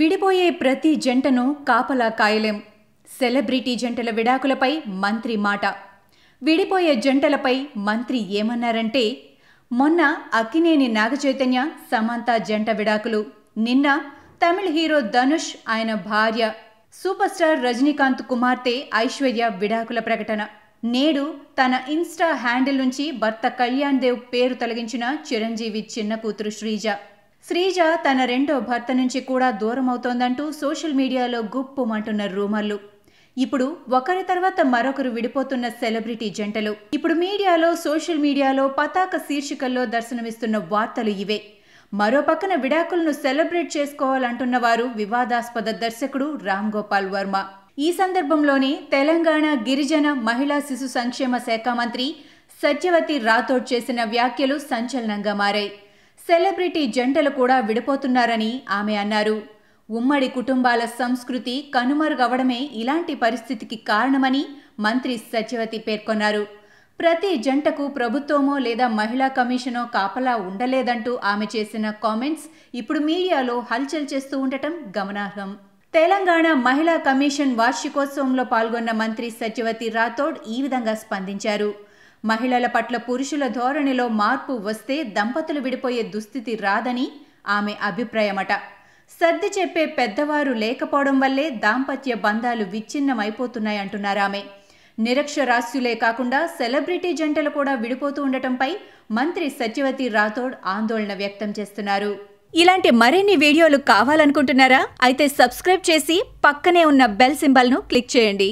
విడిపోయే ప్రతి జంటను కాపలా కాయలేం సెలబ్రిటీ జంటల విడాకులపై మంత్రి మాట విడిపోయే జంటలపై మంత్రి ఏమన్నారంటే మొన్న అక్కినేని నాగచైతన్య సమంత జంట విడాకులు నిన్న తమిళ హీరో ధనుష్ ఆయన భార్య సూపర్ స్టార్ రజనీకాంత్ కుమార్తె ఐశ్వర్య విడాకుల ప్రకటన నేడు తన ఇన్స్టా హ్యాండిల్ నుంచి భర్త కళ్యాణ్ దేవ్ పేరు తొలగించిన చిరంజీవి చిన్న కూతురు శ్రీజ శ్రీజ తన రెండో భర్త నుంచి కూడా దూరం అవుతోందంటూ సోషల్ మీడియాలో గుప్పుమంటున్న రూమర్లు ఇప్పుడు ఒకరి తర్వాత మరొకరు విడిపోతున్న సెలబ్రిటీ జంటలు ఇప్పుడు మీడియాలో సోషల్ మీడియాలో పతాక శీర్షికల్లో దర్శనమిస్తున్న వార్తలు ఇవే మరో పక్కన విడాకులను సెలబ్రేట్ చేసుకోవాలంటున్న వారు వివాదాస్పద దర్శకుడు రామ్ గోపాల్ వర్మ ఈ సందర్భంలోనే తెలంగాణ గిరిజన మహిళా శిశు సంక్షేమ శాఖ మంత్రి సత్యవతి రాథోడ్ చేసిన వ్యాఖ్యలు సంచలనంగా మారాయి సెలబ్రిటీ జంటలు కూడా విడిపోతున్నారని ఆమె అన్నారు ఉమ్మడి కుటుంబాల సంస్కృతి కనుమరుగవడమే ఇలాంటి పరిస్థితికి కారణమని మంత్రి సత్యవతి పేర్కొన్నారు ప్రతి జంటకు ప్రభుత్వమో లేదా మహిళా కమిషనో కాపలా ఉండలేదంటూ ఆమె చేసిన కామెంట్స్ ఇప్పుడు మీడియాలో హల్చల్ చేస్తూ ఉండటం గమనార్హం తెలంగాణ మహిళా కమిషన్ వార్షికోత్సవంలో పాల్గొన్న మంత్రి సత్యవతి రాథోడ్ ఈ విధంగా స్పందించారు మహిళల పట్ల పురుషుల ధోరణిలో మార్పు వస్తే దంపతులు విడిపోయే దుస్థితి రాదని ఆమె అభిప్రాయమట సర్ది చెప్పే పెద్దవారు లేకపోవడం వల్లే దాంపత్య బంధాలు విచ్ఛిన్నమైపోతున్నాయంటున్నారామె నిరక్షరాస్యులే కాకుండా సెలబ్రిటీ జంటలు కూడా విడిపోతూ ఉండటంపై మంత్రి సత్యవతి రాథోడ్ ఆందోళన వ్యక్తం చేస్తున్నారు ఇలాంటి మరిన్ని వీడియోలు కావాలనుకుంటున్నారా అయితే సబ్స్క్రైబ్ చేసి పక్కనే ఉన్న బెల్ సింబల్ను క్లిక్ చేయండి